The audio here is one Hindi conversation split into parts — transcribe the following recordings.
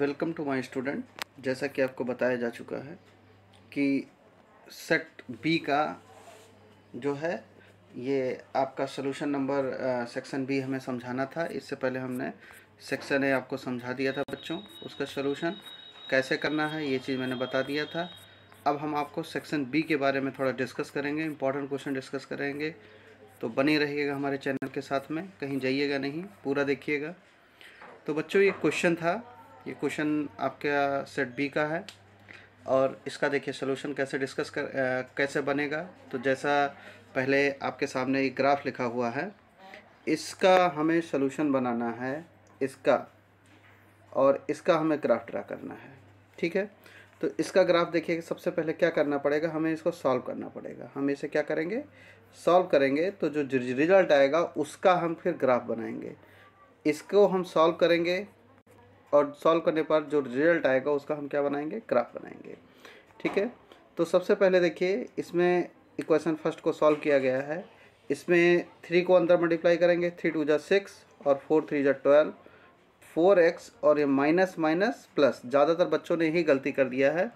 वेलकम टू माय स्टूडेंट जैसा कि आपको बताया जा चुका है कि सेट बी का जो है ये आपका सोल्यूशन नंबर सेक्शन बी हमें समझाना था इससे पहले हमने सेक्शन ए आपको समझा दिया था बच्चों उसका सोल्यूशन कैसे करना है ये चीज़ मैंने बता दिया था अब हम आपको सेक्शन बी के बारे में थोड़ा डिस्कस करेंगे इंपॉर्टेंट क्वेश्चन डिस्कस करेंगे तो बने रहिएगा हमारे चैनल के साथ में कहीं जाइएगा नहीं पूरा देखिएगा तो बच्चों ये क्वेश्चन था ये क्वेश्चन आपका सेट बी का है और इसका देखिए सोल्यूशन कैसे डिस्कस कर आ, कैसे बनेगा तो जैसा पहले आपके सामने एक ग्राफ लिखा हुआ है इसका हमें सोल्यूशन बनाना है इसका और इसका हमें ग्राफ ड्रा करना है ठीक है तो इसका ग्राफ देखिए सबसे पहले क्या करना पड़ेगा हमें इसको सॉल्व करना पड़ेगा हम इसे क्या करेंगे सॉल्व करेंगे तो जो रिजल्ट आएगा उसका हम फिर ग्राफ बनाएंगे इसको हम सॉल्व करेंगे और सॉल्व करने पर जो रिजल्ट आएगा उसका हम क्या बनाएंगे ग्राफ बनाएंगे ठीक है तो सबसे पहले देखिए इसमें इक्वेशन फर्स्ट को सॉल्व किया गया है इसमें थ्री को अंदर मल्टीप्लाई करेंगे थ्री टू जा सिक्स और फोर थ्री जा ट्वेल्व फोर एक्स और ये माइनस माइनस प्लस ज़्यादातर बच्चों ने ही गलती कर दिया है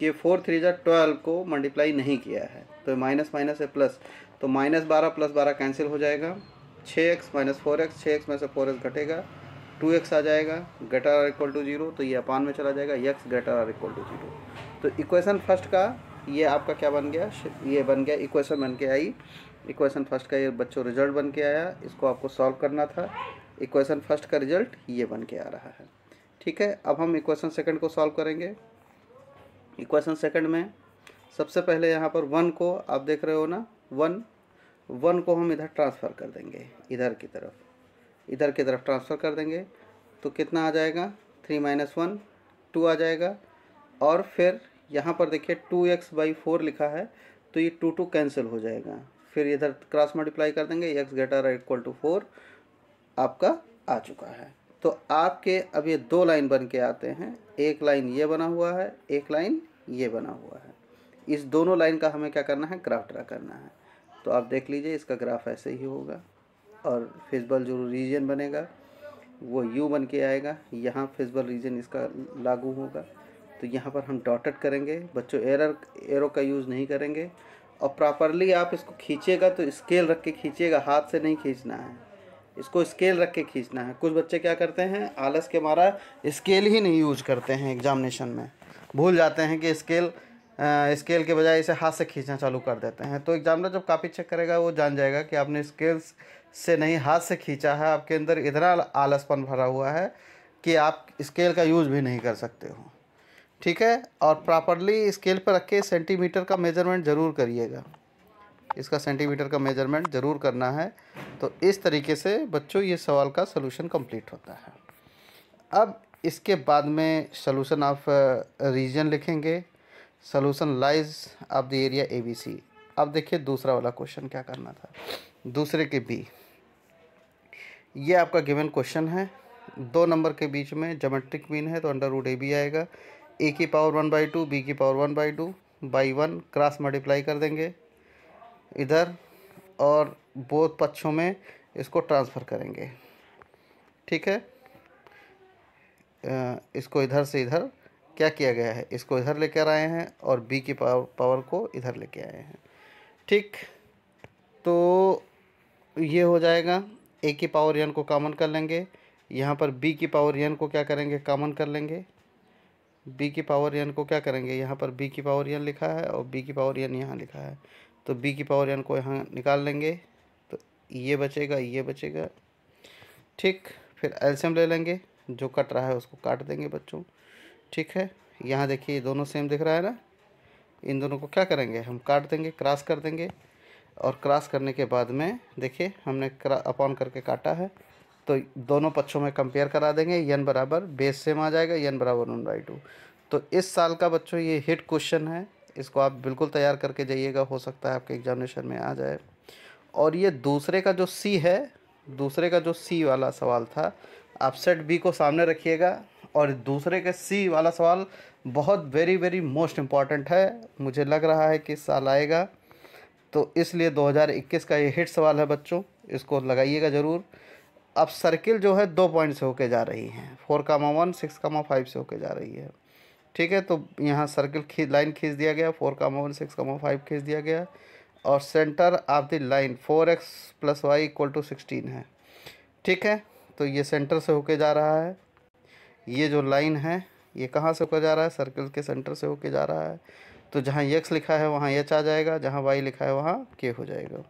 कि फोर थ्री जा ट्वेल्व को मल्टीप्लाई नहीं किया है तो माइनस माइनस है प्लस तो माइनस बारह प्लस बारह कैंसिल हो जाएगा छः एक्स माइनस फोर एक्स छः एक्स में से फोर एक्स घटेगा टू एक्स आ जाएगा greater or equal to zero तो ये अपान में चला जाएगा x greater or equal to zero तो इक्वेशन फर्स्ट का ये आपका क्या बन गया ये बन गया इक्वेशन बन के आई इक्वेशन फर्स्ट का ये बच्चों रिजल्ट बन के आया इसको आपको सॉल्व करना था इक्वेशन फर्स्ट का रिजल्ट ये बन के आ रहा है ठीक है अब हम इक्वेशन सेकंड को सॉल्व करेंगे इक्वेशन सेकंड में सबसे पहले यहाँ पर वन को आप देख रहे हो ना वन वन को हम इधर ट्रांसफ़र कर देंगे इधर की तरफ इधर की तरफ ट्रांसफ़र कर देंगे तो कितना आ जाएगा थ्री माइनस वन टू आ जाएगा और फिर यहाँ पर देखिए टू एक्स बाई फोर लिखा है तो ये टू टू कैंसिल हो जाएगा फिर इधर क्रॉस मल्टीप्लाई कर देंगे x greater equal to four आपका आ चुका है तो आपके अब ये दो लाइन बन के आते हैं एक लाइन ये बना हुआ है एक लाइन ये बना हुआ है इस दोनों लाइन का हमें क्या करना है ग्राफ ड्रा करना है तो आप देख लीजिए इसका ग्राफ ऐसे ही होगा और फिजबल जो रीजन बनेगा वो यू बन के आएगा यहाँ फिजबल रीजन इसका लागू होगा तो यहाँ पर हम डॉटेड करेंगे बच्चों एरर एरो का यूज़ नहीं करेंगे और प्रॉपरली आप इसको खींचेगा तो स्केल रख के खींचेगा हाथ से नहीं खींचना है इसको स्केल रख के खींचना है कुछ बच्चे क्या करते हैं आलस के मारा स्केल ही नहीं यूज करते हैं एग्जामिनेशन में भूल जाते हैं कि स्केल आ, स्केल के बजाय इसे हाथ से खींचना चालू कर देते हैं तो एग्जामिनर जब कापी चेक करेगा वो जान जाएगा कि आपने स्केल्स से नहीं हाथ से खींचा है आपके अंदर इतना आलसपन भरा हुआ है कि आप स्केल का यूज़ भी नहीं कर सकते हो ठीक है और प्रॉपरली स्केल पर रख के सेंटीमीटर का मेजरमेंट ज़रूर करिएगा इसका सेंटीमीटर का मेजरमेंट ज़रूर करना है तो इस तरीके से बच्चों ये सवाल का सलूशन कंप्लीट होता है अब इसके बाद में सलूशन ऑफ रीजन लिखेंगे solution lies of the area A B C अब देखिए दूसरा वाला क्वेश्चन क्या करना था दूसरे के बी ये आपका गिवन क्वेश्चन है दो नंबर के बीच में जोमेट्रिक मीन है तो अंडर रूट ए बी आएगा ए की power one by two b की power one by two by one cross multiply कर देंगे इधर और बोध पक्षों में इसको ट्रांसफ़र करेंगे ठीक है इसको इधर से इधर क्या किया गया है इसको इधर लेकर आए हैं और बी की पावर पावर को इधर लेके आए हैं ठीक तो ये हो जाएगा ए की पावर एन को कॉमन कर लेंगे यहाँ पर बी की पावर एन को क्या करेंगे कॉमन कर लेंगे बी की पावर एन को क्या करेंगे यहाँ पर बी की पावर एन लिखा है और बी की पावर एन यहाँ लिखा है तो बी की पावर एन को यहाँ निकाल लेंगे तो ये बचेगा ये बचेगा ठीक फिर एल्शियम ले लेंगे जो कट रहा है उसको काट देंगे बच्चों ठीक है यहाँ देखिए दोनों सेम दिख रहा है ना इन दोनों को क्या करेंगे हम काट देंगे क्रॉस कर देंगे और क्रॉस करने के बाद में देखिए हमने अपॉन करके काटा है तो दोनों पक्षों में कंपेयर करा देंगे यन बराबर बेस सेम आ जाएगा यन बराबर वन बाई टू तो इस साल का बच्चों ये हिट क्वेश्चन है इसको आप बिल्कुल तैयार करके जाइएगा हो सकता है आपके एग्जामिनेशन में आ जाए और ये दूसरे का जो सी है दूसरे का जो सी वाला सवाल था आप सेट बी को सामने रखिएगा और दूसरे के सी वाला सवाल बहुत वेरी वेरी मोस्ट इम्पॉर्टेंट है मुझे लग रहा है कि इस साल आएगा तो इसलिए 2021 का ये हिट सवाल है बच्चों इसको लगाइएगा ज़रूर अब सर्किल जो है दो पॉइंट से होके जा रही है four comma one six comma five से होके जा रही है ठीक है तो यहाँ सर्किल खी लाइन खींच दिया गया four comma one six comma five खींच दिया गया और centre of the line four x plus y equal to sixteen है ठीक है तो ये सेंटर से होके जा रहा है ये जो लाइन है ये कहाँ से होकर जा रहा है सर्किल के सेंटर से होके जा रहा है तो जहाँ एक्स लिखा है वहाँ एच आ जाएगा जहाँ वाई लिखा है वहाँ के हो जाएगा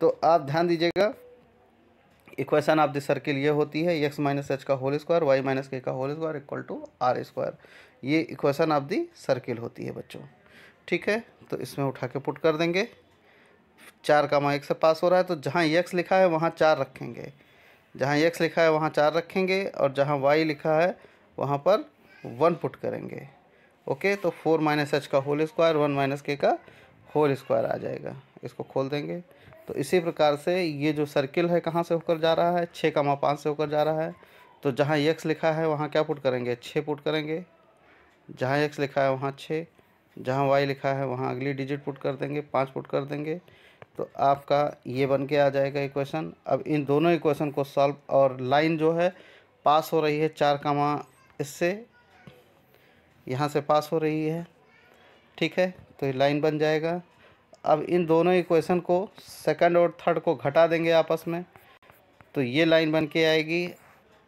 तो आप ध्यान दीजिएगा इक्वेशन ऑफ द सर्किल ये होती है एक्स माइनस एच का whole square y minus k का whole square equal to r square ये इक्वेशन ऑफ द सर्किल होती है बच्चों ठीक है तो इसमें उठा के पुट कर देंगे चार का वहाँ एक से पास हो रहा है तो जहाँ एक्स लिखा है वहाँ चार रखेंगे जहाँ एक्स लिखा है वहाँ चार रखेंगे और जहाँ वाई लिखा है वहाँ पर वन पुट करेंगे ओके तो फोर माइनस एच का whole square one minus k का होल स्क्वायर आ जाएगा इसको खोल देंगे तो इसी प्रकार से ये जो सर्किल है कहाँ से होकर जा रहा है छः कमा पाँच से होकर जा रहा है तो जहाँ एक्स लिखा है वहाँ क्या पुट करेंगे छः पुट करेंगे जहाँ एक्स लिखा है वहाँ छः जहाँ वाई लिखा है वहाँ अगली डिजिट पुट कर देंगे पाँच पुट कर देंगे तो आपका ये बन के आ जाएगा इक्वेशन अब इन दोनों इक्वेशन को सॉल्व और लाइन जो है पास हो रही है चार कमा इससे यहाँ से पास हो रही है ठीक है तो ये लाइन बन जाएगा अब इन दोनों इक्वेशन को सेकंड और थर्ड को घटा देंगे आपस में तो ये लाइन बन के आएगी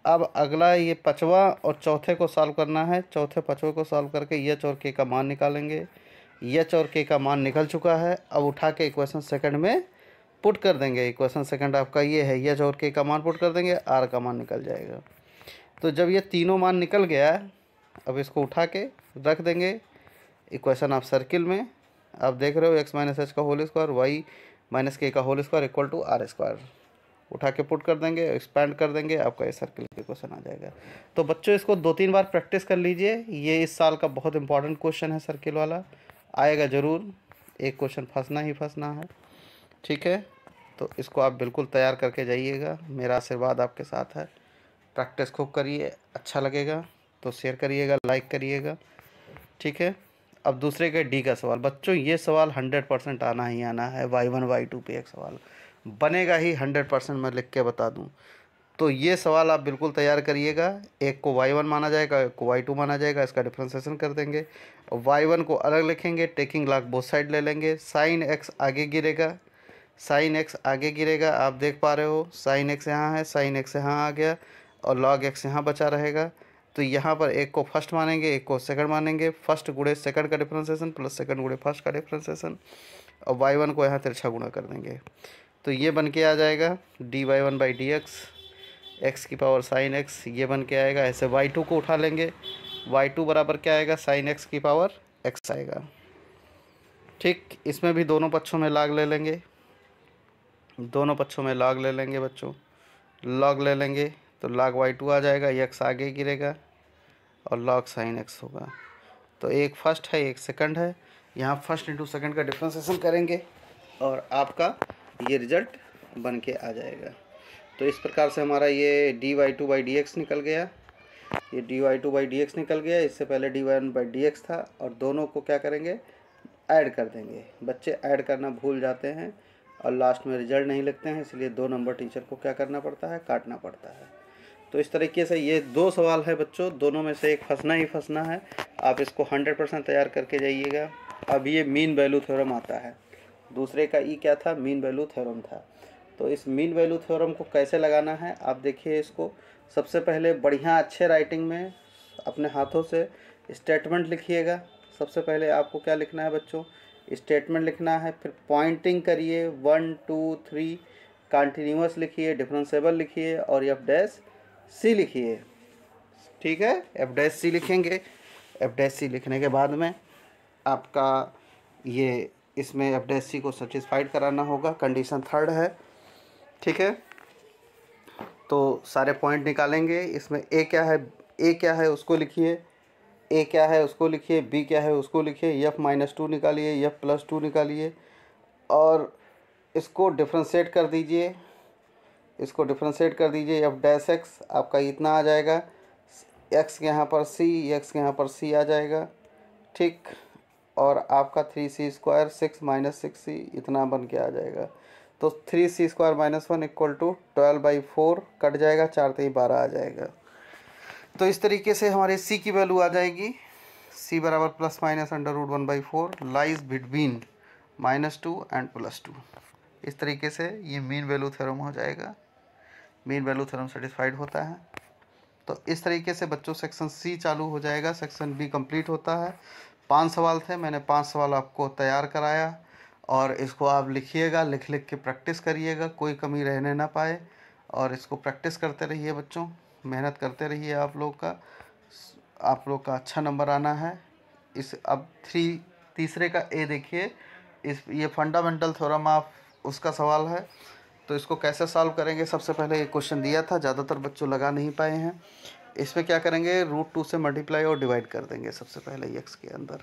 अब अगला ये पचवा और चौथे को सॉल्व करना है चौथे पचवे को सॉल्व करके यच और के का मान निकालेंगे यच और के का मान निकल चुका है अब उठा के इक्वेशन सेकंड में पुट कर देंगे इक्वेशन सेकंड आपका ये है यच और के का मान पुट कर देंगे आर का मान निकल जाएगा तो जब ये तीनों मान निकल गया अब इसको उठा के रख देंगे इक्वेशन ऑफ सर्किल में आप देख रहे हो एक्स माइनस एच का whole square y minus k का whole square equal to r square उठा के पुट कर देंगे एक्सपैंड कर देंगे आपका ये सर्किल के क्वेश्चन आ जाएगा तो बच्चों इसको दो तीन बार प्रैक्टिस कर लीजिए ये इस साल का बहुत इंपॉर्टेंट क्वेश्चन है सर्किल वाला आएगा ज़रूर एक क्वेश्चन फंसना ही फंसना है ठीक है तो इसको आप बिल्कुल तैयार करके जाइएगा मेरा आशीर्वाद आपके साथ है प्रैक्टिस खूब करिए अच्छा लगेगा तो शेयर करिएगा लाइक करिएगा ठीक है अब दूसरे का डी का सवाल बच्चों ये सवाल हंड्रेड परसेंट आना ही आना है वाई वन वाई टू पे एक सवाल बनेगा ही हंड्रेड परसेंट मैं लिख के बता दूँ तो ये सवाल आप बिल्कुल तैयार करिएगा एक को वाई वन माना जाएगा एक को वाई टू माना जाएगा इसका डिफ्रेंसेशन कर देंगे वाई वन को अलग लिखेंगे टेकिंग लाख बोथ साइड ले लेंगे साइन एक्स आगे गिरेगा साइन एक्स आगे गिरेगा आप देख पा रहे हो साइन एक्स यहाँ है साइन एक्स यहाँ आ गया और लॉग एक्स यहाँ बचा रहेगा तो यहाँ पर एक को फर्स्ट मानेंगे एक को सेकंड मानेंगे फर्स्ट गुड़े सेकंड का डिफ्रेंसेशन प्लस सेकंड गुड़े फर्स्ट का डिफ्रेंसेशन और वाई वन को यहाँ तिरछा गुणा कर देंगे तो ये बन के आ जाएगा d y one by d x x की पावर साइन एक्स ये बन के आएगा ऐसे वाई टू को उठा लेंगे वाई टू बराबर क्या आएगा साइन एक्स की पावर एक्स आएगा ठीक इसमें भी दोनों पक्षों में लाग ले लेंगे दोनों पक्षों में लाग ले लेंगे बच्चों लॉग ले लेंगे तो लॉग वाई टू आ जाएगा एक्स आगे गिरेगा और लॉग साइन एक्स होगा तो एक फर्स्ट है एक सेकंड है यहाँ फर्स्ट इंटू सेकंड का डिफ्रेंसेशन करेंगे और आपका ये रिजल्ट बन के आ जाएगा तो इस प्रकार से हमारा ये d y two by d x निकल गया ये d y two by d x निकल गया इससे पहले d y one by d x था और दोनों को क्या करेंगे ऐड कर देंगे बच्चे ऐड करना भूल जाते हैं और लास्ट में रिजल्ट नहीं लिखते हैं इसलिए दो नंबर टीचर को क्या करना पड़ता है काटना पड़ता है तो इस तरीके से ये दो सवाल है बच्चों दोनों में से एक फंसना ही फंसना है आप इसको हंड्रेड परसेंट तैयार करके जाइएगा अब ये मीन वैल्यू थ्योरम आता है दूसरे का ई क्या था मीन वैल्यू थ्योरम था तो इस मीन वैल्यू थ्योरम को कैसे लगाना है आप देखिए इसको सबसे पहले बढ़िया अच्छे राइटिंग में अपने हाथों से स्टेटमेंट लिखिएगा सबसे पहले आपको क्या लिखना है बच्चों स्टेटमेंट लिखना है फिर पॉइंटिंग करिए वन टू थ्री कंटिन्यूस लिखिए डिफरेंसेबल लिखिए और एफ डैश सी लिखिए ठीक है एफ डैस सी लिखेंगे एफ डैस सी लिखने के बाद में आपका ये इसमें एफ डैस सी को सेटिस्फाइड कराना होगा कंडीशन थर्ड है ठीक है तो सारे पॉइंट निकालेंगे इसमें ए क्या है ए क्या है उसको लिखिए ए क्या है उसको लिखिए बी क्या है उसको लिखिए एफ माइनस टू निकालिए एफ प्लस टू निकालिए और इसको डिफ्रेंशिएट कर दीजिए इसको डिफ्रेंशिएट कर दीजिए एफ डैश एक्स आपका इतना आ जाएगा एक्स के यहाँ पर सी एक्स के यहाँ पर सी आ जाएगा ठीक और आपका three c square six minus six c इतना बन के आ जाएगा तो three c square minus one equal to twelve by four cut जाएगा चार तेई बारह आ जाएगा तो इस तरीके से हमारे सी की वैल्यू आ जाएगी सी बराबर plus minus under root one by four lies between minus two and plus two इस तरीके से ये मेन वैल्यू थ्योरम हो जाएगा मेन वैल्यू थ्योरम सेटिस्फाइड होता है तो इस तरीके से बच्चों सेक्शन सी चालू हो जाएगा सेक्शन बी कंप्लीट होता है पांच सवाल थे मैंने पांच सवाल आपको तैयार कराया और इसको आप लिखिएगा लिख लिख के प्रैक्टिस करिएगा कोई कमी रहने ना पाए और इसको प्रैक्टिस करते रहिए बच्चों मेहनत करते रहिए आप लोग का आप लोग का अच्छा नंबर आना है इस अब थ्री तीसरे का ए देखिए इस ये फंडामेंटल थोरम आप उसका सवाल है तो इसको कैसे सॉल्व करेंगे सबसे पहले ये क्वेश्चन दिया था ज़्यादातर बच्चों लगा नहीं पाए हैं इसमें क्या करेंगे रूट टू से मल्टीप्लाई और डिवाइड कर देंगे सबसे पहले यक्स के अंदर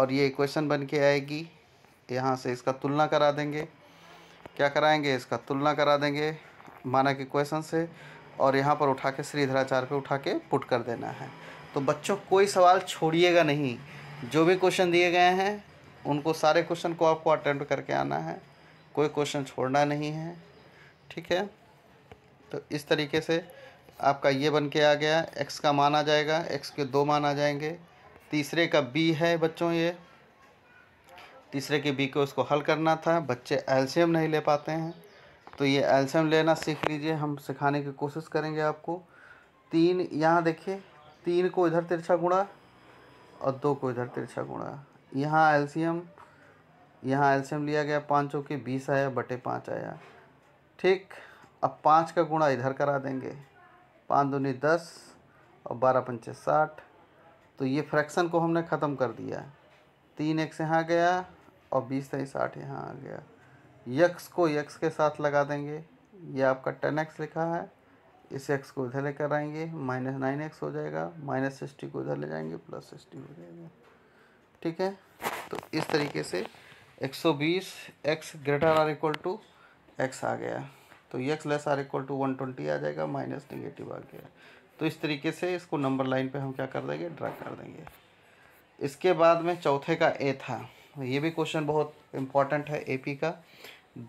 और ये इक्वेशन बन के आएगी यहाँ से इसका तुलना करा देंगे क्या कराएंगे इसका तुलना करा देंगे माना के क्वेश्चन से और यहाँ पर उठा के श्रीधराचार पे उठा के पुट कर देना है तो बच्चों कोई सवाल छोड़िएगा नहीं जो भी क्वेश्चन दिए गए हैं उनको सारे क्वेश्चन को आपको अटेम्प्ट करके आना है कोई क्वेश्चन छोड़ना नहीं है ठीक है तो इस तरीके से आपका ये बन के आ गया एक्स का मान आ जाएगा एक्स के दो मान आ जाएंगे तीसरे का बी है बच्चों ये तीसरे के बी को उसको हल करना था बच्चे एल्शियम नहीं ले पाते हैं तो ये एल्शियम लेना सीख लीजिए हम सिखाने की कोशिश करेंगे आपको तीन यहाँ देखिए तीन को इधर तिरछा गुणा और दो को इधर तिरछा गुणा यहाँ एल्शियम यहाँ एल्शियम लिया गया पाँचों के बीस आया बटे पाँच आया ठीक अब पाँच का गुणा इधर करा देंगे पाँच दूनी दस और बारह पंचे साठ तो ये फ्रैक्शन को हमने ख़त्म कर दिया तीन एक्स यहाँ गया और बीस तेईस साठ यहाँ आ गया यक्स को यक्स के साथ लगा देंगे ये आपका टेन एक्स लिखा है इस एक्स को इधर लेकर आएंगे माइनस नाइन एक्स हो जाएगा माइनस सिक्सटी को इधर ले जाएंगे प्लस सिक्सटी हो जाएगा ठीक है तो इस तरीके से एक सौ बीस x greater or equal to x आ गया तो ये x less or equal to one twenty आ जाएगा माइनस निगेटिव आ गया तो इस तरीके से इसको नंबर लाइन पे हम क्या कर देंगे ड्रा कर देंगे इसके बाद में चौथे का ए था तो ये भी क्वेश्चन बहुत इंपॉर्टेंट है पी का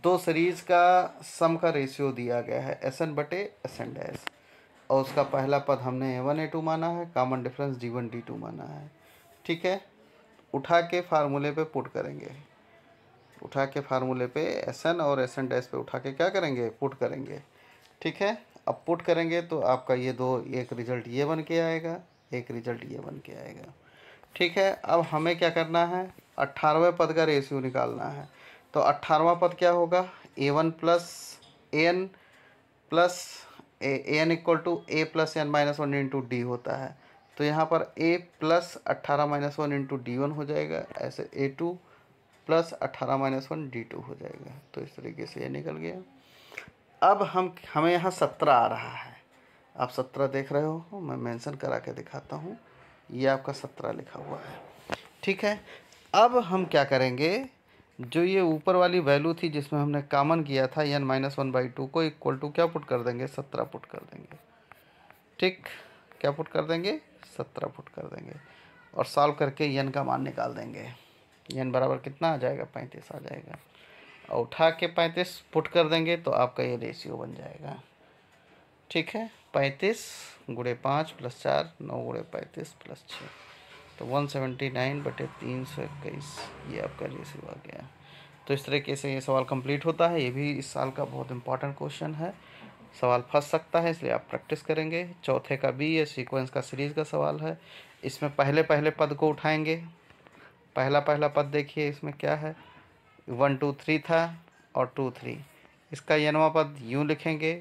दो सीरीज का सम का रेशियो दिया गया है एस एन बटे एस एन डैश और उसका पहला पद हमने ए वन ए टू माना है common difference d one d two माना है ठीक है उठा के फार्मूले पे पुट करेंगे उठा के फार्मूले पे एस एन और एस एन डैस पे उठा के क्या करेंगे पुट करेंगे ठीक है अब पुट करेंगे तो आपका ये दो एक रिजल्ट ये बन के आएगा एक रिजल्ट ये बन के आएगा ठीक है अब हमें क्या करना है अट्ठारहवें पद का रेशियो निकालना है तो अट्ठारहवा पद क्या होगा a one plus a n plus a n equal to a plus n minus one into d होता है तो यहाँ पर ए प्लस अट्ठारह minus one into d one हो जाएगा ऐसे ए टू प्लस अट्ठारह माइनस वन डी टू हो जाएगा तो इस तरीके से ये निकल गया अब हम हमें यहाँ सत्रह आ रहा है आप सत्रह देख रहे हो मैं मेंशन करा के दिखाता हूँ ये आपका सत्रह लिखा हुआ है ठीक है अब हम क्या करेंगे जो ये ऊपर वाली वैल्यू थी जिसमें हमने कामन किया था n minus one by two को इक्वल टू क्या पुट कर देंगे सत्रह पुट कर देंगे ठीक क्या पुट कर देंगे सत्रह पुट कर देंगे और सॉल्व करके एन का मान निकाल देंगे एन बराबर कितना आ जाएगा पैंतीस आ जाएगा और उठा के पैंतीस पुट कर देंगे तो आपका ये रेशियो बन जाएगा ठीक है पैंतीस गुड़े पाँच प्लस चार नौ गुड़े पैंतीस प्लस छः तो वन सेवेंटी नाइन बटे तीन सौ इक्कीस ये आपका रेशियो आ गया तो इस तरीके से ये सवाल कंप्लीट होता है ये भी इस साल का बहुत इंपॉर्टेंट क्वेश्चन है सवाल फंस सकता है इसलिए आप प्रैक्टिस करेंगे चौथे का बी ये सीक्वेंस का सीरीज़ का सवाल है इसमें पहले पहले पद को उठाएंगे पहला पहला पद देखिए इसमें क्या है वन टू थ्री था और टू थ्री इसका एनवा पद यूँ लिखेंगे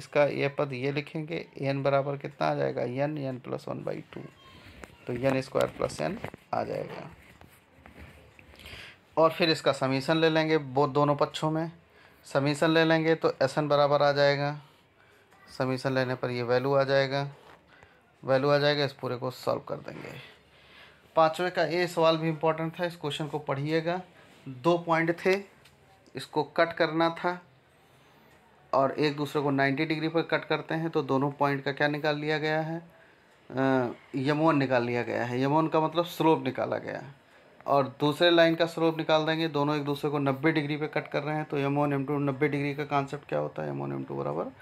इसका ये पद ये लिखेंगे एन बराबर कितना आ जाएगा n n plus one by two तो एन स्क्वायर प्लस एन आ जाएगा और फिर इसका समीशन ले लेंगे वो दोनों पक्षों में समीशन ले लेंगे तो एस एन बराबर आ जाएगा समीशन लेने पर ये वैल्यू आ जाएगा वैल्यू आ जाएगा इस पूरे को सॉल्व कर देंगे पाँचवें का ए सवाल भी इम्पोर्टेंट था इस क्वेश्चन को पढ़िएगा दो पॉइंट थे इसको कट करना था और एक दूसरे को 90 डिग्री पर कट करते हैं तो दोनों पॉइंट का क्या निकाल लिया गया है यमोन निकाल लिया गया है यमोन का मतलब स्लोप निकाला गया है और दूसरे लाइन का स्लोप निकाल देंगे दोनों एक दूसरे को 90 डिग्री पे कट कर रहे हैं तो यमोन एम टू नब्बे डिग्री का कॉन्सेप्ट क्या होता है यमोन एम टू बराबर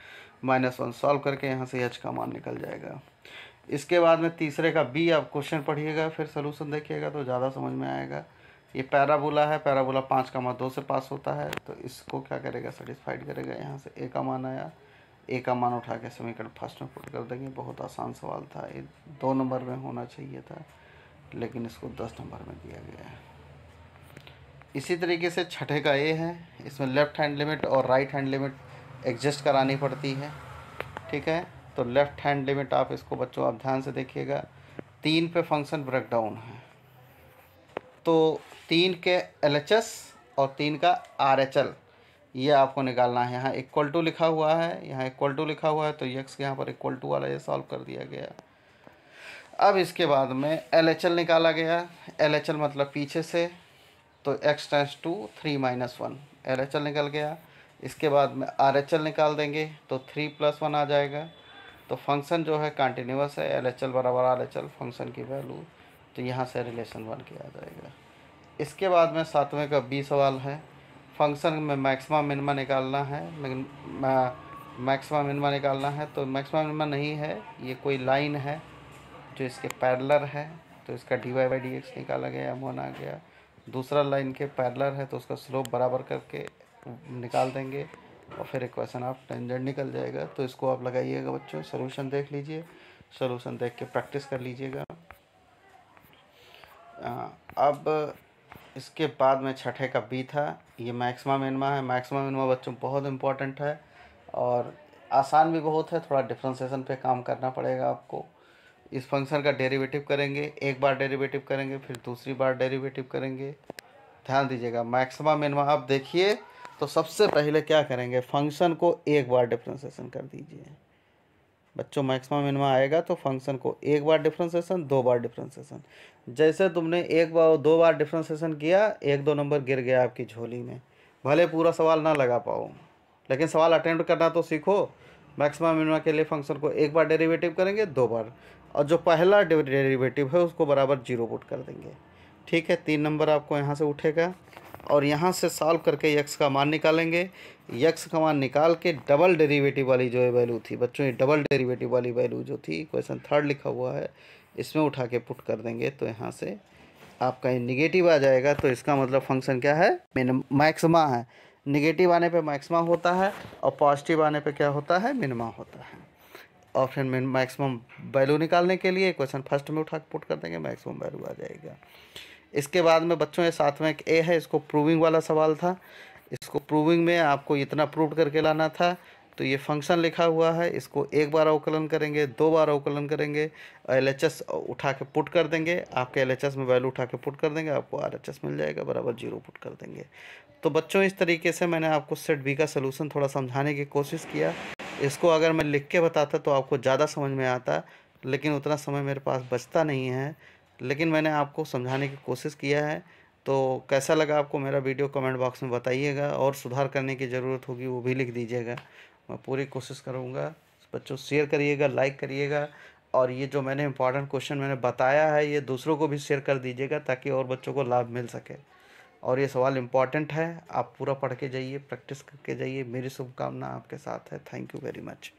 माइनस वन सॉल्व करके यहाँ से एच का मान निकल जाएगा इसके बाद में तीसरे का बी आप क्वेश्चन पढ़िएगा फिर सोलूसन देखिएगा तो ज़्यादा समझ में आएगा ये पैराबोला है पैराबोला पाँच का मान दो से पास होता है तो इसको क्या करेगा सेटिस्फाइड करेगा यहाँ से ए का मान आया ए का मान उठा के समीकरण फर्स्ट में पुट कर देंगे बहुत आसान सवाल था ये दो नंबर में होना चाहिए था लेकिन इसको दस नंबर में दिया गया है इसी तरीके से छठे का ए है इसमें लेफ़्ट हैंड लिमिट और राइट हैंड लिमिट एग्जस्ट करानी पड़ती है ठीक है तो लेफ़्ट हैंड लिमिट आप इसको बच्चों आप ध्यान से देखिएगा तीन पे फंक्शन ब्रेकडाउन है तो तीन के एल और तीन का आर एच एल ये आपको निकालना है यहाँ इक्वल टू लिखा हुआ है यहाँ इक्वल टू लिखा हुआ है तो यक्स के यहाँ पर इक्वल टू वाला ये सॉल्व कर दिया गया अब इसके बाद में एल एच एल निकाला गया एल एच एल मतलब पीछे से तो x tends to three minus one L H L निकल गया इसके बाद में आर एच एल निकाल देंगे तो थ्री प्लस वन आ जाएगा तो फंक्शन जो है कंटिन्यूस है एल एच एल बराबर आर एच एल फंक्शन की वैल्यू तो यहाँ से रिलेशन वन के आ जाएगा इसके बाद में सातवें का बी सवाल है फंक्शन में मैक्सिमम मिनिमा निकालना है मैक्सिमम मिनिमा निकालना है तो मैक्सिमम मिनिमा नहीं है ये कोई लाइन है जो इसके पैरलर है तो इसका d y by d x निकाला गया एम वन आ गया दूसरा लाइन के पैरलर है तो उसका स्लोप बराबर करके निकाल देंगे और फिर इक्वेशन आप टेंजेंट निकल जाएगा तो इसको आप लगाइएगा बच्चों सोल्यूशन देख लीजिए सोल्यूशन देख के प्रैक्टिस कर लीजिएगा अब इसके बाद में छठे का बी था ये मैक्सिमम इनमा है मैक्सिमम इनमा बच्चों बहुत इंपॉर्टेंट है और आसान भी बहुत है थोड़ा डिफ्रेंसेशन पे काम करना पड़ेगा आपको इस फंक्शन का डेरिवेटिव करेंगे एक बार डेरिवेटिव करेंगे फिर दूसरी बार डेरिवेटिव करेंगे ध्यान दीजिएगा मैक्सिमम इनमा आप देखिए तो सबसे पहले क्या करेंगे फंक्शन को एक बार डिफ्रेंसेशन कर दीजिए बच्चों मैक्सिमम मिनिमा आएगा तो फंक्शन को एक बार डिफ्रेंसेशन दो बार डिफ्रेंसेशन जैसे तुमने एक बार दो बार डिफ्रेंसेशन किया एक दो नंबर गिर गया आपकी झोली में भले पूरा सवाल ना लगा पाओ लेकिन सवाल अटेंड करना तो सीखो मैक्सिमम मिनिमा के लिए फंक्शन को एक बार डेरिवेटिव करेंगे दो बार और जो पहला डेरिवेटिव है उसको बराबर जीरो पुट कर देंगे ठीक है तीन नंबर आपको यहाँ से उठेगा और यहाँ से सॉल्व करके यक्स का मान निकालेंगे यक्स का मान निकाल के डबल डेरिवेटिव वाली जो है वैल्यू थी बच्चों ये डबल डेरिवेटिव वाली वैल्यू जो थी क्वेश्चन थर्ड लिखा हुआ है इसमें उठा के पुट कर देंगे तो यहाँ से आपका ये निगेटिव आ जाएगा तो इसका मतलब फंक्शन क्या है मैक्सिमा मैक्समा है निगेटिव आने पर मैक्समा होता है और पॉजिटिव आने पर क्या होता है मिनिमा होता है ऑप्शन में मैक्सिमम वैल्यू निकालने के लिए क्वेश्चन फर्स्ट में उठा के पुट कर देंगे मैक्सिमम वैल्यू आ जाएगा इसके बाद में बच्चों ये में एक ए है इसको प्रूविंग वाला सवाल था इसको प्रूविंग में आपको इतना प्रूव करके लाना था तो ये फंक्शन लिखा हुआ है इसको एक बार अवकलन करेंगे दो बार अवकलन करेंगे एल एच एस उठा के पुट कर देंगे आपके एल एच एस में वैल्यू उठा के पुट कर देंगे आपको आर एच एस मिल जाएगा बराबर जीरो पुट कर देंगे तो बच्चों इस तरीके से मैंने आपको सेट बी का सलूशन थोड़ा समझाने की कोशिश किया इसको अगर मैं लिख के बताता तो आपको ज़्यादा समझ में आता लेकिन उतना समय मेरे पास बचता नहीं है लेकिन मैंने आपको समझाने की कोशिश किया है तो कैसा लगा आपको मेरा वीडियो कमेंट बॉक्स में बताइएगा और सुधार करने की ज़रूरत होगी वो भी लिख दीजिएगा मैं पूरी कोशिश करूँगा बच्चों शेयर करिएगा लाइक करिएगा और ये जो मैंने इंपॉर्टेंट क्वेश्चन मैंने बताया है ये दूसरों को भी शेयर कर दीजिएगा ताकि और बच्चों को लाभ मिल सके और ये सवाल इम्पॉर्टेंट है आप पूरा पढ़ के जाइए प्रैक्टिस करके जाइए मेरी शुभकामना आपके साथ है थैंक यू वेरी मच